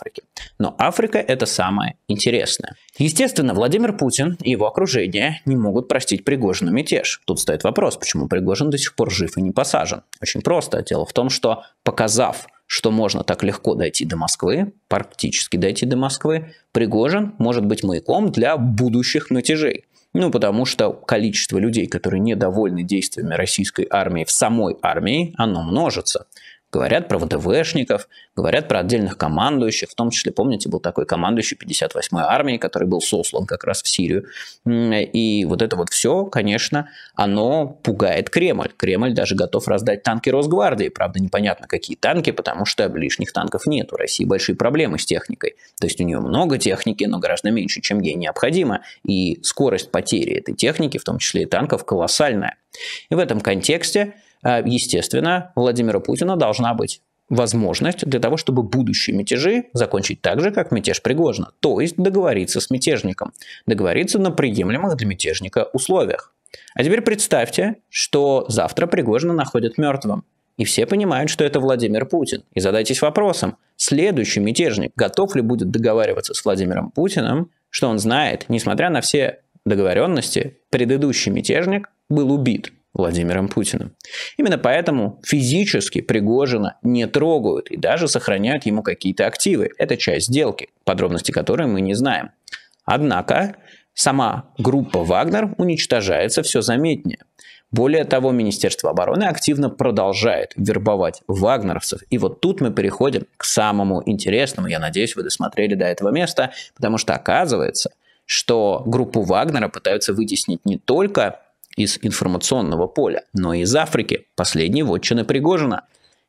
Африки. Но Африка – это самое интересное. Естественно, Владимир Путин и его окружение не могут простить Пригожину мятеж. Тут стоит вопрос, почему Пригожин до сих пор жив и не посажен. Очень просто. Дело в том, что показав что можно так легко дойти до Москвы, практически дойти до Москвы, Пригожин может быть маяком для будущих мятежей. Ну, потому что количество людей, которые недовольны действиями российской армии в самой армии, оно множится. Говорят про ВДВшников, говорят про отдельных командующих, в том числе, помните, был такой командующий 58-й армии, который был сослан как раз в Сирию. И вот это вот все, конечно, оно пугает Кремль. Кремль даже готов раздать танки Росгвардии. Правда, непонятно, какие танки, потому что лишних танков нет. У России большие проблемы с техникой. То есть у нее много техники, но гораздо меньше, чем ей необходимо. И скорость потери этой техники, в том числе и танков, колоссальная. И в этом контексте Э, естественно, Владимира Путина должна быть возможность для того, чтобы будущие мятежи закончить так же, как мятеж Пригожина, то есть договориться с мятежником, договориться на приемлемых для мятежника условиях. А теперь представьте, что завтра Пригожина находят мертвым. И все понимают, что это Владимир Путин. И задайтесь вопросом, следующий мятежник готов ли будет договариваться с Владимиром Путиным, что он знает, несмотря на все договоренности, предыдущий мятежник был убит. Владимиром Путиным. Именно поэтому физически Пригожина не трогают и даже сохраняют ему какие-то активы. Это часть сделки, подробности которой мы не знаем. Однако сама группа «Вагнер» уничтожается все заметнее. Более того, Министерство обороны активно продолжает вербовать вагнеровцев. И вот тут мы переходим к самому интересному. Я надеюсь, вы досмотрели до этого места, потому что оказывается, что группу Вагнера пытаются вытеснить не только из информационного поля, но и из Африки, последней вотчины Пригожина.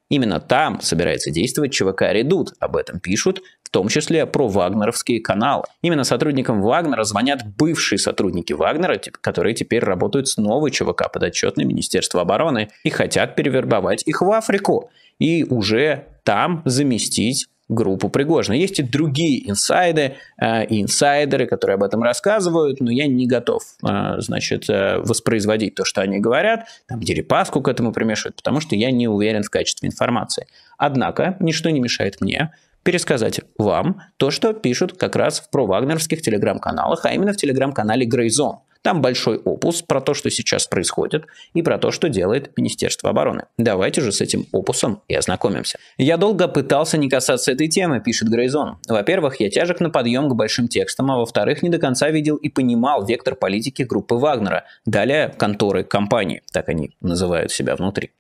Именно там собирается действовать ЧВК «Редут». Об этом пишут, в том числе про вагнеровские каналы. Именно сотрудникам Вагнера звонят бывшие сотрудники Вагнера, которые теперь работают с новой ЧВК, подотчетной Министерству обороны, и хотят перевербовать их в Африку и уже там заместить группу Пригожина. Есть и другие инсайды э, и инсайдеры, которые об этом рассказывают, но я не готов, э, значит, э, воспроизводить то, что они говорят, там Дерипаску к этому примешивают, потому что я не уверен в качестве информации. Однако ничто не мешает мне пересказать вам то, что пишут как раз в провагнеровских телеграм-каналах, а именно в телеграм-канале Грейзон – там большой опус про то, что сейчас происходит, и про то, что делает Министерство обороны. Давайте же с этим опусом и ознакомимся. «Я долго пытался не касаться этой темы», – пишет Грейзон. «Во-первых, я тяжек на подъем к большим текстам, а во-вторых, не до конца видел и понимал вектор политики группы Вагнера. Далее конторы компании, так они называют себя внутри.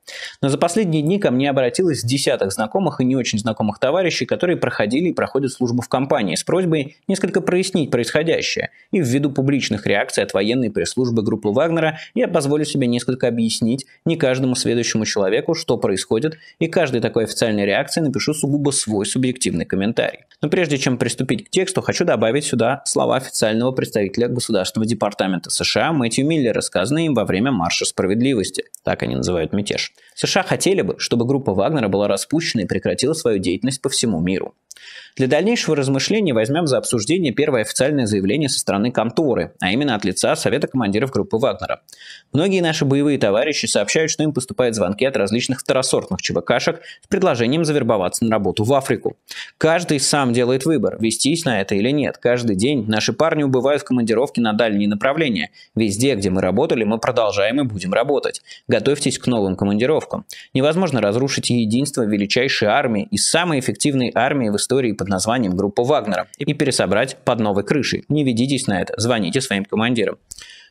Но за последние дни ко мне обратилось десяток знакомых и не очень знакомых товарищей, которые проходили и проходят службу в компании с просьбой несколько прояснить происходящее и ввиду публичных реакций от военных военной пресс-службы группы Вагнера, я позволю себе несколько объяснить не каждому следующему человеку, что происходит, и каждой такой официальной реакции напишу сугубо свой субъективный комментарий. Но прежде чем приступить к тексту, хочу добавить сюда слова официального представителя Государственного департамента США Мэтью Миллера, сказанные им во время Марша справедливости. Так они называют мятеж. США хотели бы, чтобы группа Вагнера была распущена и прекратила свою деятельность по всему миру. Для дальнейшего размышления возьмем за обсуждение первое официальное заявление со стороны конторы, а именно от лица Совета командиров группы Вагнера. Многие наши боевые товарищи сообщают, что им поступают звонки от различных второсортных ЧВКшек с предложением завербоваться на работу в Африку. Каждый сам делает выбор, вестись на это или нет. Каждый день наши парни убывают в командировке на дальние направления. Везде, где мы работали, мы продолжаем и будем работать. Готовьтесь к новым командировкам группировкам. Невозможно разрушить единство величайшей армии и самой эффективной армии в истории под названием группа Вагнера и пересобрать под новой крышей. Не ведитесь на это, звоните своим командирам.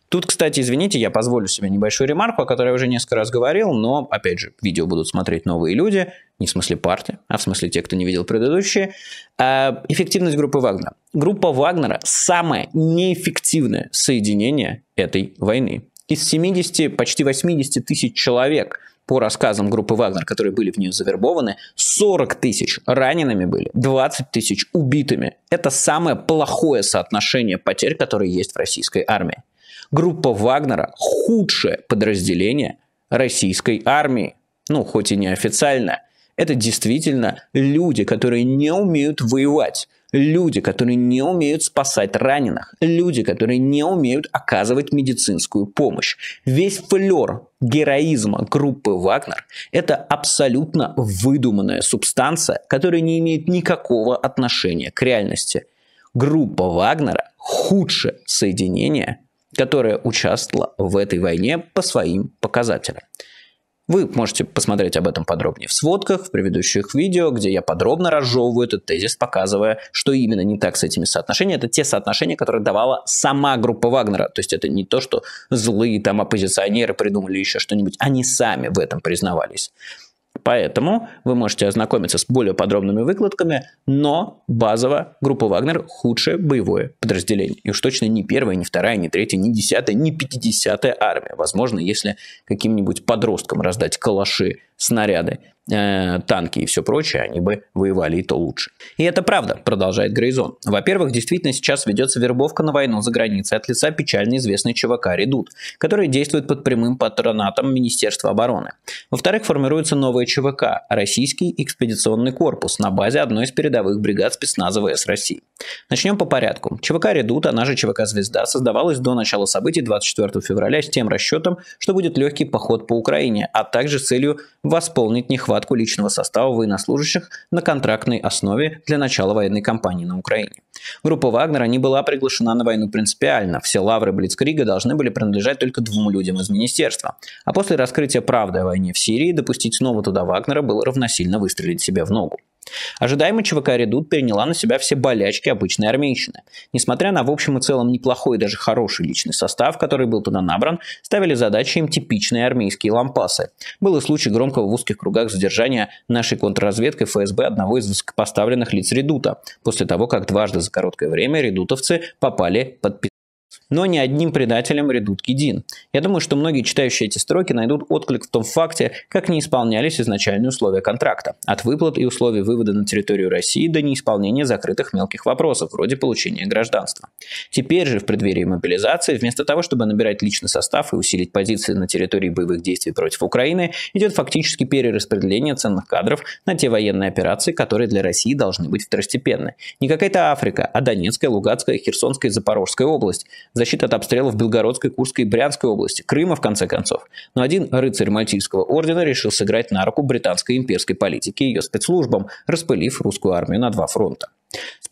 Тут, кстати, извините, я позволю себе небольшую ремарку, о которой я уже несколько раз говорил, но, опять же, видео будут смотреть новые люди, не в смысле партии, а в смысле те, кто не видел предыдущие. А, эффективность группы Вагнера. Группа Вагнера – самое неэффективное соединение этой войны из 70, почти 80 тысяч человек по рассказам группы Вагнер, которые были в нее завербованы, 40 тысяч ранеными были, 20 тысяч убитыми. Это самое плохое соотношение потерь, которые есть в российской армии. Группа Вагнера – худшее подразделение российской армии, ну, хоть и неофициально. Это действительно люди, которые не умеют воевать Люди, которые не умеют спасать раненых. Люди, которые не умеют оказывать медицинскую помощь. Весь флер героизма группы Вагнер – это абсолютно выдуманная субстанция, которая не имеет никакого отношения к реальности. Группа Вагнера – худшее соединение, которое участвовало в этой войне по своим показателям. Вы можете посмотреть об этом подробнее в сводках, в предыдущих видео, где я подробно разжевываю этот тезис, показывая, что именно не так с этими соотношениями. Это те соотношения, которые давала сама группа Вагнера. То есть это не то, что злые там оппозиционеры придумали еще что-нибудь. Они сами в этом признавались. Поэтому вы можете ознакомиться с более подробными выкладками, но базово группа Вагнер худшее боевое подразделение. И уж точно не первая, не вторая, не третья, не десятая, не пятидесятая армия. Возможно, если каким-нибудь подросткам раздать калаши, снаряды Э, танки и все прочее, они бы воевали и то лучше. И это правда, продолжает Грейзон. Во-первых, действительно сейчас ведется вербовка на войну за границей от лица печально известной ЧВК «Редут», который действует под прямым патронатом Министерства обороны. Во-вторых, формируется новая ЧВК – Российский экспедиционный корпус на базе одной из передовых бригад спецназа ВС России. Начнем по порядку. ЧВК «Редут», она же ЧВК «Звезда», создавалась до начала событий 24 февраля с тем расчетом, что будет легкий поход по Украине, а также с целью восполнить нехватку нехватку личного состава военнослужащих на контрактной основе для начала военной кампании на Украине. Группа Вагнера не была приглашена на войну принципиально. Все лавры Блицкрига должны были принадлежать только двум людям из министерства. А после раскрытия правды о войне в Сирии допустить снова туда Вагнера было равносильно выстрелить себе в ногу. Ожидаемо ЧВК «Редут» переняла на себя все болячки обычной армейщины. Несмотря на в общем и целом неплохой и даже хороший личный состав, который был туда набран, ставили задачи им типичные армейские лампасы. Был и случай громкого в узких кругах задержания нашей контрразведкой ФСБ одного из высокопоставленных лиц «Редута», после того, как дважды за короткое время редутовцы попали под но не одним предателем редутки Дин. Я думаю, что многие читающие эти строки найдут отклик в том факте, как не исполнялись изначальные условия контракта, от выплат и условий вывода на территорию России до неисполнения закрытых мелких вопросов, вроде получения гражданства. Теперь же, в преддверии мобилизации, вместо того, чтобы набирать личный состав и усилить позиции на территории боевых действий против Украины, идет фактически перераспределение ценных кадров на те военные операции, которые для России должны быть второстепенны. Не какая-то Африка, а Донецкая, Луганская, Херсонская и Запорожская область защита от обстрелов Белгородской, Курской и Брянской области, Крыма, в конце концов. Но один рыцарь Мальтийского ордена решил сыграть на руку британской имперской политике и ее спецслужбам, распылив русскую армию на два фронта.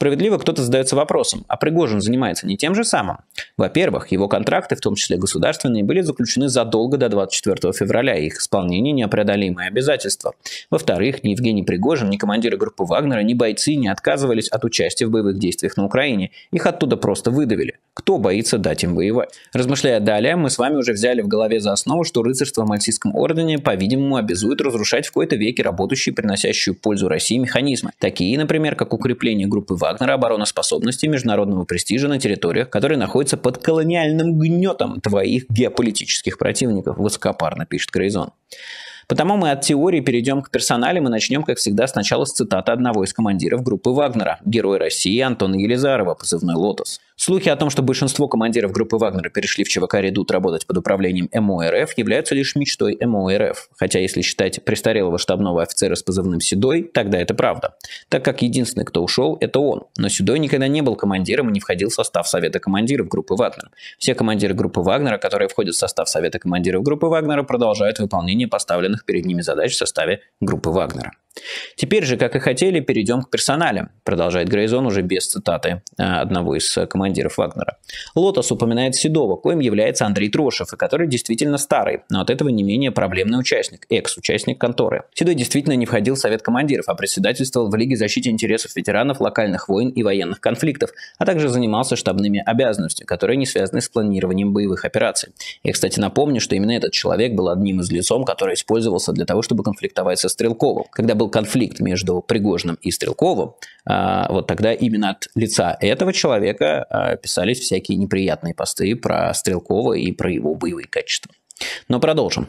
Справедливо кто-то задается вопросом, а Пригожин занимается не тем же самым? Во-первых, его контракты, в том числе государственные, были заключены задолго до 24 февраля, и их исполнение – неопреодолимое обязательство. Во-вторых, ни Евгений Пригожин, ни командиры группы Вагнера, ни бойцы не отказывались от участия в боевых действиях на Украине. Их оттуда просто выдавили. Кто боится дать им воевать? Размышляя далее, мы с вами уже взяли в голове за основу, что рыцарство в Мальтийском ордене, по-видимому, обязует разрушать в какой то веке работающие, приносящие пользу России механизмы, такие, например, как укрепление группы Вагнера Вагнера обороноспособности и международного престижа на территориях, которые находятся под колониальным гнетом твоих геополитических противников, высокопарно пишет Грейзон. Потому мы от теории перейдем к персоналям и начнем, как всегда, сначала с цитаты одного из командиров группы Вагнера, героя России Антона Елизарова, позывной «Лотос». Слухи о том, что большинство командиров группы Вагнера перешли в ЧВК «Редут» работать под управлением МОРФ, являются лишь мечтой МОРФ. Хотя, если считать престарелого штабного офицера с позывным «Седой», тогда это правда. Так как единственный, кто ушел, это он. Но Седой никогда не был командиром и не входил в состав Совета командиров группы Вагнера. Все командиры группы Вагнера, которые входят в состав Совета командиров группы Вагнера, продолжают выполнение поставленных поставленных перед ними задач в составе группы Вагнера. Теперь же, как и хотели, перейдем к персоналям, продолжает Грейзон уже без цитаты э, одного из э, командиров Вагнера. Лотос упоминает Седова, коим является Андрей Трошев, и который действительно старый, но от этого не менее проблемный участник, экс-участник конторы. Седой действительно не входил в совет командиров, а председательствовал в Лиге защиты интересов ветеранов, локальных войн и военных конфликтов, а также занимался штабными обязанностями, которые не связаны с планированием боевых операций. Я, кстати, напомню, что именно этот человек был одним из лицом, который использовался для того, чтобы конфликтовать со Стрелковым, когда был был конфликт между Пригожным и Стрелковым, а, вот тогда именно от лица этого человека а, писались всякие неприятные посты про Стрелкова и про его боевые качества. Но продолжим.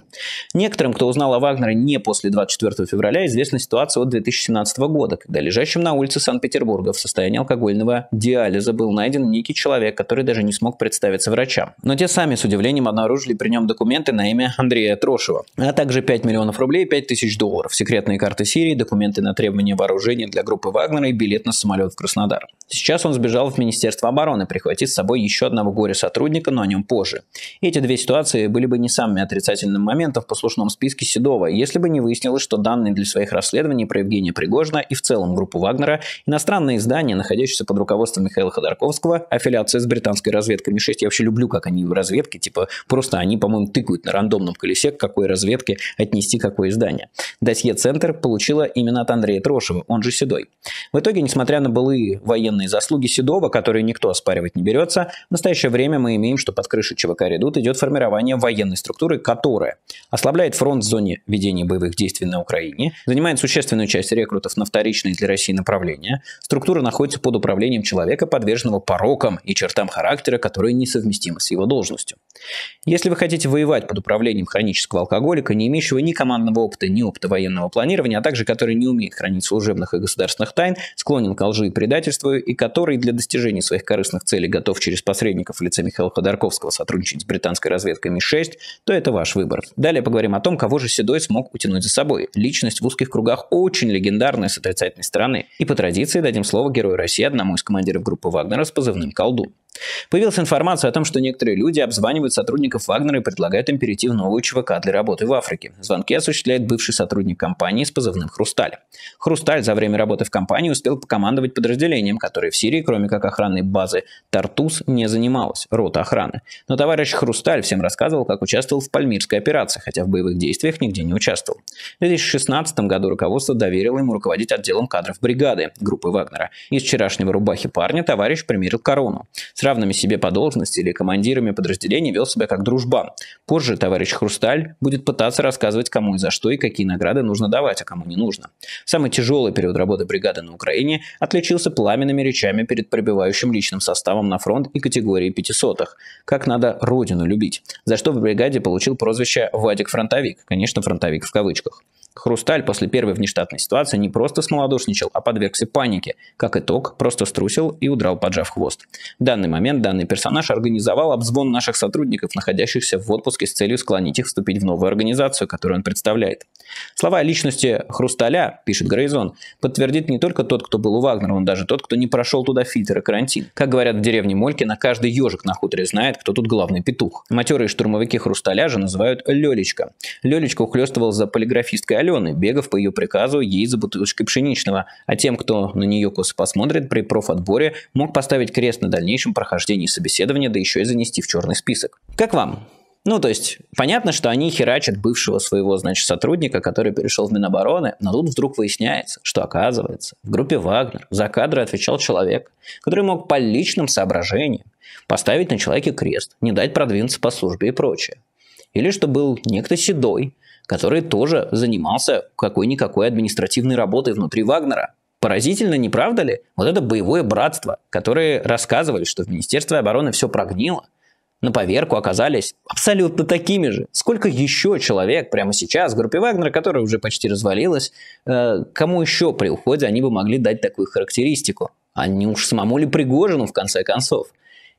Некоторым, кто узнал о Вагнере не после 24 февраля, известна ситуация от 2017 года, когда лежащим на улице Санкт-Петербурга в состоянии алкогольного диализа был найден некий человек, который даже не смог представиться врачам. Но те сами с удивлением обнаружили при нем документы на имя Андрея Трошева, а также 5 миллионов рублей и 5 тысяч долларов, секретные карты Сирии, документы на требования вооружения для группы Вагнера и билет на самолет в Краснодар. Сейчас он сбежал в Министерство обороны, прихватив с собой еще одного горе-сотрудника, но о нем позже. Эти две ситуации были бы не самыми отрицательными моментов в послушном списке Седова, если бы не выяснилось, что данные для своих расследований про Евгения Пригожина и в целом группу Вагнера иностранные издания, находящиеся под руководством Михаила Ходорковского, аффилиация с британской разведкой Ми-6, я вообще люблю, как они в разведке, типа просто они, по-моему, тыкают на рандомном колесе, к какой разведке отнести какое издание. Досье «Центр» получила именно от Андрея Трошева, он же Седой. В итоге, несмотря на былые военные заслуги Седова, которые никто оспаривать не берется, в настоящее время мы имеем, что под крышу ЧВК «Редут» идет формирование военной структуры структуры, которая ослабляет фронт в зоне ведения боевых действий на Украине, занимает существенную часть рекрутов на вторичные для России направления, структура находится под управлением человека, подверженного порокам и чертам характера, которые несовместимы с его должностью. Если вы хотите воевать под управлением хронического алкоголика, не имеющего ни командного опыта, ни опыта военного планирования, а также который не умеет хранить служебных и государственных тайн, склонен к лжи и предательству, и который для достижения своих корыстных целей готов через посредников в лице Михаила Ходорковского сотрудничать с британской разведкой МИ-6, то это ваш выбор. Далее поговорим о том, кого же Седой смог утянуть за собой. Личность в узких кругах очень легендарная с отрицательной стороны. И по традиции дадим слово герою России одному из командиров группы Вагнера с позывным «Колдун». Появилась информация о том, что некоторые люди обзванивают сотрудников Вагнера и предлагают им перейти в новую ЧВК для работы в Африке. Звонки осуществляет бывший сотрудник компании с позывным «Хрусталь». «Хрусталь» за время работы в компании успел покомандовать подразделением, которое в Сирии, кроме как охранной базы «Тартус», не занималось, рота охраны. Но товарищ «Хрусталь» всем рассказывал, как участвовал в Пальмирской операции, хотя в боевых действиях нигде не участвовал. В 2016 году руководство доверило ему руководить отделом кадров бригады группы Вагнера. Из вчерашнего рубахи парня товарищ примерил корону. Сразу равными себе по должности или командирами подразделений вел себя как дружбан. Позже товарищ Хрусталь будет пытаться рассказывать, кому и за что и какие награды нужно давать, а кому не нужно. Самый тяжелый период работы бригады на Украине отличился пламенными речами перед прибывающим личным составом на фронт и категории пятисотых. Как надо родину любить, за что в бригаде получил прозвище «Вадик-фронтовик», конечно, фронтовик в кавычках. Хрусталь после первой внештатной ситуации не просто смолодушничал, а подвергся панике. Как итог, просто струсил и удрал, поджав хвост. В данный момент данный персонаж организовал обзвон наших сотрудников, находящихся в отпуске с целью склонить их вступить в новую организацию, которую он представляет. Слова о личности Хрусталя, пишет Грейзон, подтвердит не только тот, кто был у Вагнера, но даже тот, кто не прошел туда фильтр и карантин. Как говорят в деревне Молькина, каждый ежик на хуторе знает, кто тут главный петух. Матерые штурмовики Хрусталя же называют Лелечка. Лелечка ухлестывал за полиграфисткой Алены, бегав по ее приказу ей за бутылочкой пшеничного, а тем, кто на нее косо посмотрит при профотборе, мог поставить крест на дальнейшем прохождении собеседования, да еще и занести в черный список. Как вам? Ну, то есть, понятно, что они херачат бывшего своего, значит, сотрудника, который перешел в Минобороны, но тут вдруг выясняется, что, оказывается, в группе «Вагнер» за кадры отвечал человек, который мог по личным соображениям поставить на человеке крест, не дать продвинуться по службе и прочее. Или что был некто седой, который тоже занимался какой-никакой административной работой внутри Вагнера. Поразительно, не правда ли? Вот это боевое братство, которые рассказывали, что в Министерстве обороны все прогнило, на поверку оказались абсолютно такими же. Сколько еще человек прямо сейчас в группе Вагнера, которая уже почти развалилась, э, кому еще при уходе они бы могли дать такую характеристику? А не уж самому ли Пригожину, в конце концов?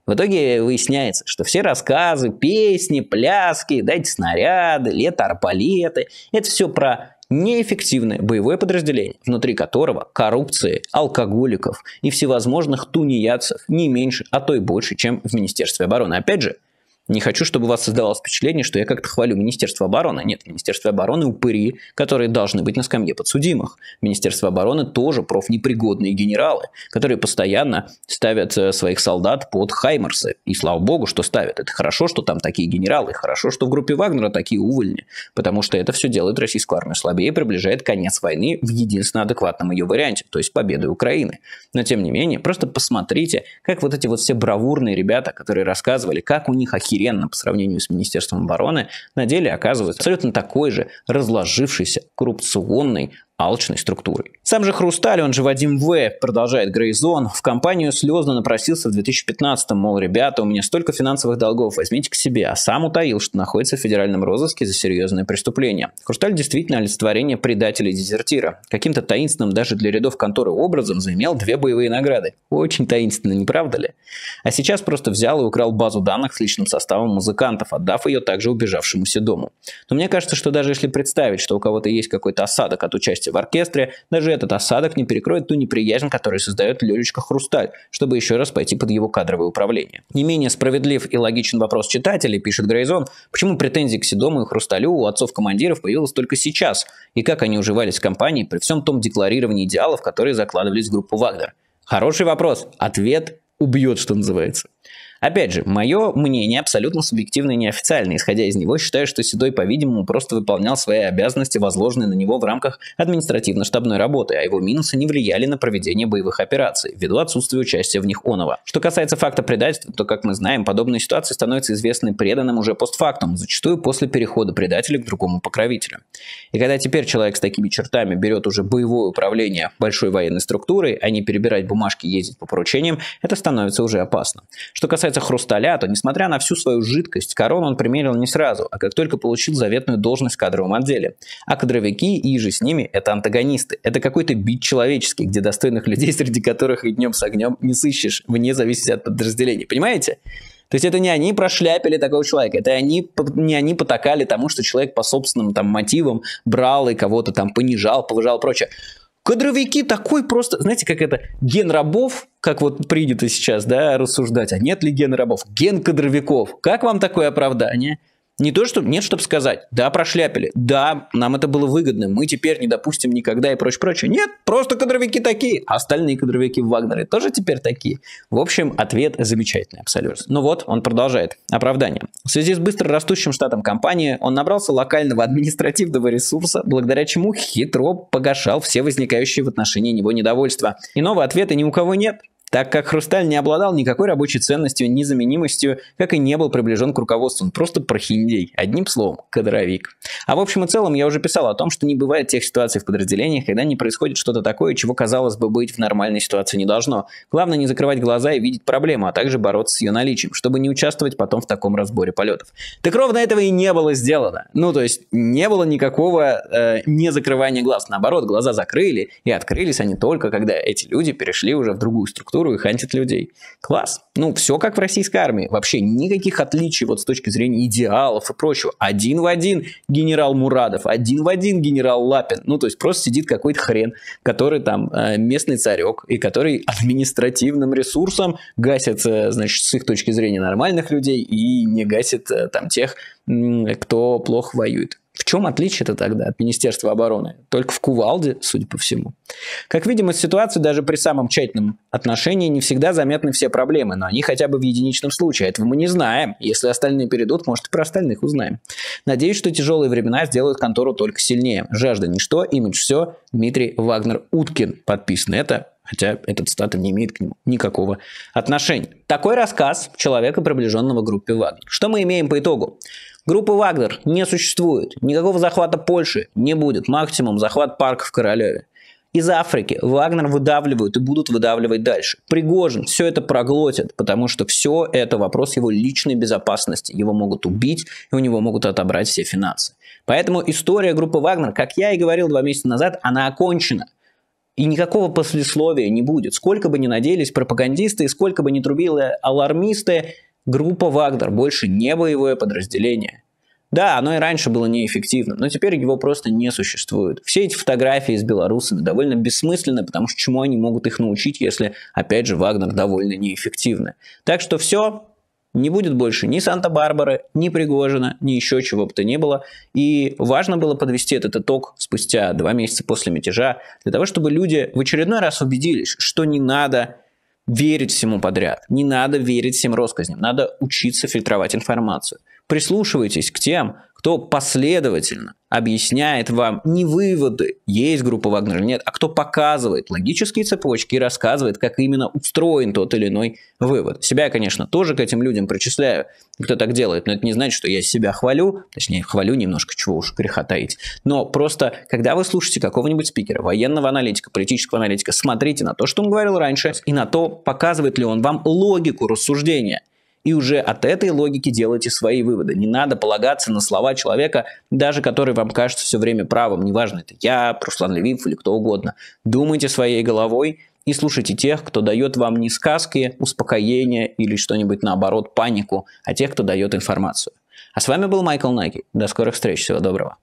В итоге выясняется, что все рассказы, песни, пляски, дайте снаряды, лето арбалеты – это все про неэффективное боевое подразделение, внутри которого коррупции, алкоголиков и всевозможных тунеядцев не меньше, а то и больше, чем в Министерстве обороны. Опять же, не хочу, чтобы у вас создавалось впечатление, что я как-то хвалю Министерство обороны. Нет, Министерство обороны упыри, которые должны быть на скамье подсудимых. Министерство обороны тоже профнепригодные генералы, которые постоянно ставят э, своих солдат под Хаймерсы. И слава богу, что ставят. Это хорошо, что там такие генералы. Хорошо, что в группе Вагнера такие увольни. Потому что это все делает российскую армию слабее и приближает конец войны в единственно адекватном ее варианте, то есть победы Украины. Но тем не менее, просто посмотрите, как вот эти вот все бравурные ребята, которые рассказывали, как у них ахилл смиренно по сравнению с Министерством обороны, на деле оказывается абсолютно такой же разложившийся коррупционный алчной структурой. Сам же Хрусталь, он же Вадим В., продолжает Грейзон, в компанию слезно напросился в 2015-м, мол, ребята, у меня столько финансовых долгов, возьмите к себе, а сам утаил, что находится в федеральном розыске за серьезное преступление. Хрусталь действительно олицетворение предателя и дезертира. Каким-то таинственным даже для рядов конторы образом заимел две боевые награды. Очень таинственно, не правда ли? А сейчас просто взял и украл базу данных с личным составом музыкантов, отдав ее также убежавшемуся дому. Но мне кажется, что даже если представить, что у кого-то есть какой-то осадок от участия в оркестре, даже этот осадок не перекроет ту неприязнь, которую создает Лелечка Хрусталь, чтобы еще раз пойти под его кадровое управление. Не менее справедлив и логичен вопрос читателей, пишет Грейзон, почему претензии к Седому и Хрусталю у отцов-командиров появилось только сейчас, и как они уживались в компании при всем том декларировании идеалов, которые закладывались в группу Вагнер. Хороший вопрос. Ответ убьет, что называется. Опять же, мое мнение абсолютно субъективное и неофициальное. Исходя из него, считаю, что Седой, по-видимому, просто выполнял свои обязанности, возложенные на него в рамках административно-штабной работы, а его минусы не влияли на проведение боевых операций, ввиду отсутствия участия в них онова. Что касается факта предательства, то, как мы знаем, подобные ситуации становятся известны преданным уже постфактум, зачастую после перехода предателя к другому покровителю. И когда теперь человек с такими чертами берет уже боевое управление большой военной структурой, а не перебирать бумажки и ездить по поручениям, это становится уже опасно. Что касается хрусталя, то, несмотря на всю свою жидкость, корону он примерил не сразу, а как только получил заветную должность в кадровом отделе. А кадровики и же с ними – это антагонисты. Это какой-то бит человеческий, где достойных людей, среди которых и днем с огнем не сыщешь, вне зависимости от подразделения. Понимаете? То есть это не они прошляпили такого человека, это они, не они потакали тому, что человек по собственным там мотивам брал и кого-то там понижал, повышал и прочее. Кадровики такой просто, знаете, как это, ген рабов, как вот принято сейчас, да, рассуждать, а нет ли ген рабов? Ген кадровиков. Как вам такое оправдание? не то, что нет, чтобы сказать, да, прошляпили, да, нам это было выгодно, мы теперь не допустим никогда и прочее, прочее. Нет, просто кадровики такие, а остальные кадровики в Вагнере тоже теперь такие. В общем, ответ замечательный абсолютно. Ну вот, он продолжает. Оправдание. В связи с быстро растущим штатом компании он набрался локального административного ресурса, благодаря чему хитро погашал все возникающие в отношении него недовольства. Иного ответа ни у кого нет так как хрусталь не обладал никакой рабочей ценностью, незаменимостью, как и не был приближен к руководству. Он просто прохиндей. Одним словом, кадровик. А в общем и целом я уже писал о том, что не бывает тех ситуаций в подразделениях, когда не происходит что-то такое, чего, казалось бы, быть в нормальной ситуации не должно. Главное не закрывать глаза и видеть проблему, а также бороться с ее наличием, чтобы не участвовать потом в таком разборе полетов. Так ровно этого и не было сделано. Ну, то есть не было никакого э, не закрывания глаз. Наоборот, глаза закрыли и открылись они только, когда эти люди перешли уже в другую структуру инфраструктуру и хантит людей. Класс. Ну, все как в российской армии. Вообще никаких отличий вот с точки зрения идеалов и прочего. Один в один генерал Мурадов, один в один генерал Лапин. Ну, то есть просто сидит какой-то хрен, который там э, местный царек, и который административным ресурсом гасит, э, значит, с их точки зрения нормальных людей и не гасит э, там тех, кто плохо воюет. В чем отличие-то тогда от Министерства обороны? Только в кувалде, судя по всему. Как видим из ситуации, даже при самом тщательном отношении не всегда заметны все проблемы, но они хотя бы в единичном случае. Этого мы не знаем. Если остальные перейдут, может и про остальных узнаем. Надеюсь, что тяжелые времена сделают контору только сильнее. Жажда ничто, имидж все. Дмитрий Вагнер Уткин подписан. Это хотя этот цитата не имеет к нему никакого отношения. Такой рассказ человека, приближенного группе Вагнер. Что мы имеем по итогу? Группы Вагнер не существует. Никакого захвата Польши не будет. Максимум захват парка в Королеве. Из Африки Вагнер выдавливают и будут выдавливать дальше. Пригожин все это проглотит, потому что все это вопрос его личной безопасности. Его могут убить, и у него могут отобрать все финансы. Поэтому история группы Вагнер, как я и говорил два месяца назад, она окончена. И никакого послесловия не будет. Сколько бы ни надеялись пропагандисты, и сколько бы ни трубили алармисты, Группа Вагнер больше не боевое подразделение. Да, оно и раньше было неэффективным, но теперь его просто не существует. Все эти фотографии с белорусами довольно бессмысленны, потому что чему они могут их научить, если, опять же, Вагнер довольно неэффективны. Так что все, не будет больше ни Санта-Барбары, ни Пригожина, ни еще чего бы то ни было. И важно было подвести этот итог спустя два месяца после мятежа, для того, чтобы люди в очередной раз убедились, что не надо верить всему подряд. Не надо верить всем россказням. Надо учиться фильтровать информацию. Прислушивайтесь к тем, кто последовательно объясняет вам не выводы, есть группа Вагнера или нет, а кто показывает логические цепочки и рассказывает, как именно устроен тот или иной вывод. Себя, конечно, тоже к этим людям причисляю, кто так делает, но это не значит, что я себя хвалю, точнее, хвалю немножко, чего уж греха таить. Но просто, когда вы слушаете какого-нибудь спикера, военного аналитика, политического аналитика, смотрите на то, что он говорил раньше, и на то, показывает ли он вам логику рассуждения, и уже от этой логики делайте свои выводы. Не надо полагаться на слова человека, даже который вам кажется все время правым, неважно, это я, Руслан Левиев или кто угодно. Думайте своей головой и слушайте тех, кто дает вам не сказки, успокоение или что-нибудь наоборот, панику, а тех, кто дает информацию. А с вами был Майкл Наги. До скорых встреч. Всего доброго.